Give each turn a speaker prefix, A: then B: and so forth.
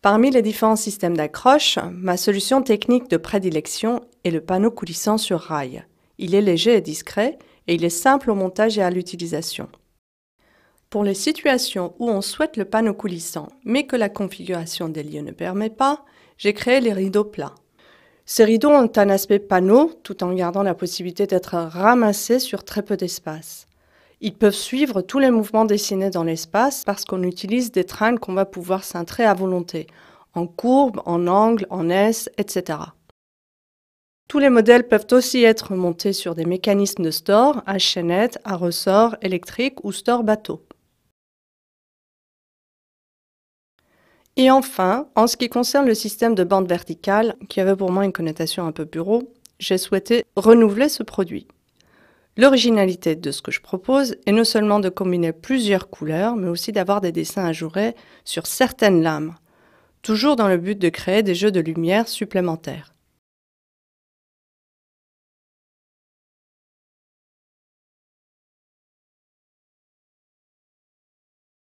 A: Parmi les différents systèmes d'accroche, ma solution technique de prédilection est le panneau coulissant sur rail. Il est léger et discret et il est simple au montage et à l'utilisation. Pour les situations où on souhaite le panneau coulissant mais que la configuration des lieux ne permet pas, j'ai créé les rideaux plats. Ces rideaux ont un aspect panneau tout en gardant la possibilité d'être ramassés sur très peu d'espace. Ils peuvent suivre tous les mouvements dessinés dans l'espace parce qu'on utilise des trains qu'on va pouvoir cintrer à volonté, en courbe, en angle, en S, etc. Tous les modèles peuvent aussi être montés sur des mécanismes de store à chaînette, à ressort électrique ou store bateau. Et enfin, en ce qui concerne le système de bande verticale, qui avait pour moi une connotation un peu bureau, j'ai souhaité renouveler ce produit. L'originalité de ce que je propose est non seulement de combiner plusieurs couleurs, mais aussi d'avoir des dessins ajourés sur certaines lames, toujours dans le but de créer des jeux de lumière supplémentaires.